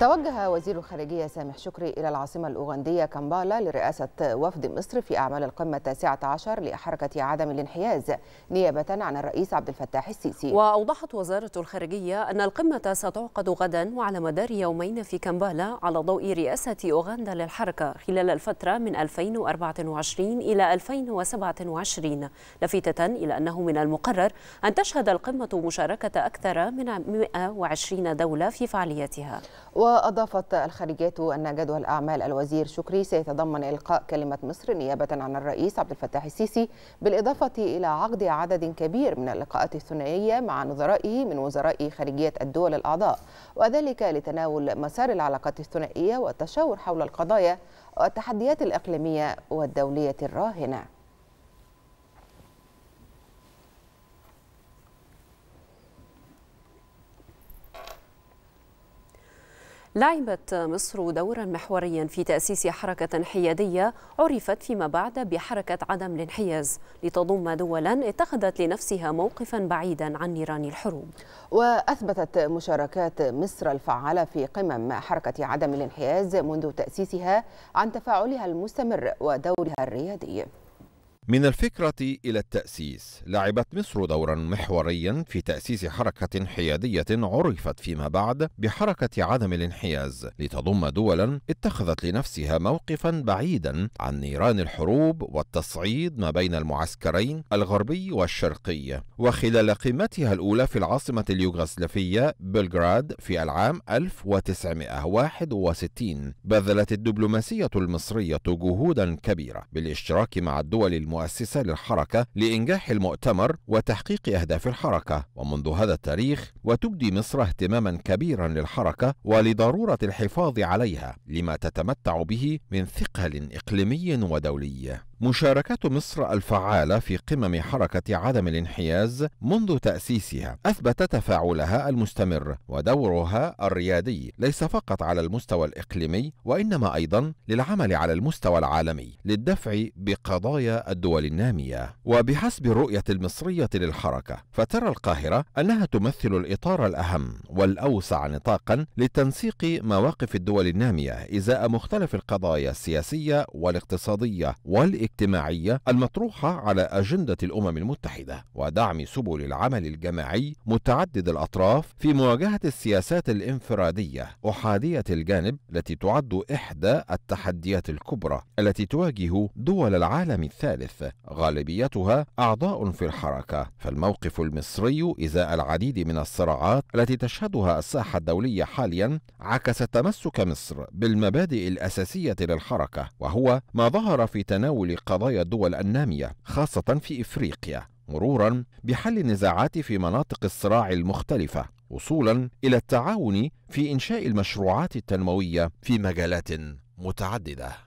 توجه وزير الخارجية سامح شكري إلى العاصمة الأوغندية كامبالا لرئاسة وفد مصر في أعمال القمة التاسعة عشر لحركة عدم الانحياز نيابة عن الرئيس عبد الفتاح السيسي وأوضحت وزارة الخارجية أن القمة ستعقد غدا وعلى مدار يومين في كامبالا على ضوء رئاسة أوغندا للحركة خلال الفترة من 2024 إلى 2027 لافتة إلى أنه من المقرر أن تشهد القمة مشاركة أكثر من 120 دولة في فعاليتها وأضافت الخارجية أن جدول أعمال الوزير شكري سيتضمن إلقاء كلمة مصر نيابة عن الرئيس عبد الفتاح السيسي بالإضافة إلى عقد عدد كبير من اللقاءات الثنائية مع نظرائه من وزراء خارجية الدول الأعضاء وذلك لتناول مسار العلاقات الثنائية والتشاور حول القضايا والتحديات الإقليمية والدولية الراهنة لعبت مصر دورا محوريا في تأسيس حركة حيادية عرفت فيما بعد بحركة عدم الانحياز لتضم دولا اتخذت لنفسها موقفا بعيدا عن نيران الحروب وأثبتت مشاركات مصر الفعالة في قمم حركة عدم الانحياز منذ تأسيسها عن تفاعلها المستمر ودورها الريادي من الفكرة إلى التأسيس لعبت مصر دورا محوريا في تأسيس حركة حيادية عرفت فيما بعد بحركة عدم الانحياز لتضم دولا اتخذت لنفسها موقفا بعيدا عن نيران الحروب والتصعيد ما بين المعسكرين الغربي والشرقي وخلال قمتها الأولى في العاصمة اليوغوسلافية بلغراد في العام 1961 بذلت الدبلوماسية المصرية جهودا كبيرة بالاشتراك مع الدول المعسكرية المؤسسة للحركة لإنجاح المؤتمر وتحقيق أهداف الحركة ومنذ هذا التاريخ وتبدي مصر اهتماما كبيرا للحركة ولضرورة الحفاظ عليها لما تتمتع به من ثقل إقليمي ودولي مشاركة مصر الفعالة في قمم حركة عدم الانحياز منذ تأسيسها أثبت تفاعلها المستمر ودورها الريادي ليس فقط على المستوى الإقليمي وإنما أيضا للعمل على المستوى العالمي للدفع بقضايا الدول النامية وبحسب الرؤية المصرية للحركة فترى القاهرة أنها تمثل الإطار الأهم والأوسع نطاقا لتنسيق مواقف الدول النامية إزاء مختلف القضايا السياسية والاقتصادية والإقليمية الاجتماعية المطروحة على أجندة الأمم المتحدة ودعم سبل العمل الجماعي متعدد الأطراف في مواجهة السياسات الانفرادية أحادية الجانب التي تعد إحدى التحديات الكبرى التي تواجه دول العالم الثالث غالبيتها أعضاء في الحركة فالموقف المصري إزاء العديد من الصراعات التي تشهدها الساحة الدولية حاليا عكس تمسك مصر بالمبادئ الأساسية للحركة وهو ما ظهر في تناول قضايا الدول النامية خاصة في إفريقيا مرورا بحل النزاعات في مناطق الصراع المختلفة وصولا إلى التعاون في إنشاء المشروعات التنموية في مجالات متعددة